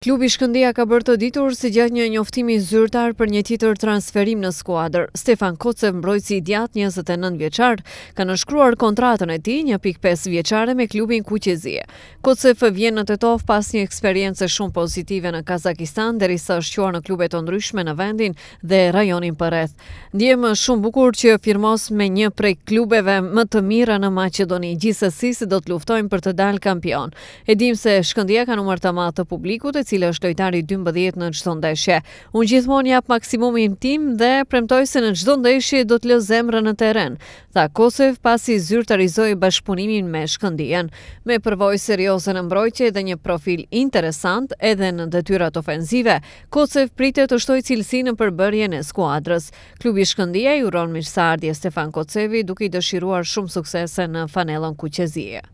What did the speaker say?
Klubi Shkëndija ka bërë të ditur se gjatë një njoftimi zyrtar për një titër transferim në skuadër. Stefan Kocev mbrojtësi i djatë 29 vjeçar ka nënshkruar kontratën e tij 1.5 vjeçare me klubin Kuqezie. Kocev vjen në Tetov pas një eksperiencë shumë pozitive në Kazakistan, derisa është qenë në klube të ndryshme në vendin dhe rajonin për Ndje Ndjem shumë bukur që firmos me një prej klubeve më të mira në Maqedoni. Gjithsesi, do të luftojmë për të dalë kampion. dim se Shkëndija ka numër të madh të publikut cilë është lojtari 12 në çdo ndeshje. Unë gjithmonë jap maksimumin tim dhe premtoj se në çdo ndeshje do të lë zemrën në terren. Tha Kosev pasi zyrtarizoi bashkëpunimin me Shkëndijën, me përvojë serioze në mbrojtje dhe një profil interesant edhe në detyrat ofensive. Kosev pritet të shtojë cilësi në përbërjen e skuadrës. Klubi Shkëndija i uron mirëseardhje Stefan Kosevi duke i dëshiruar shumë suksese në fanellën kuqezie.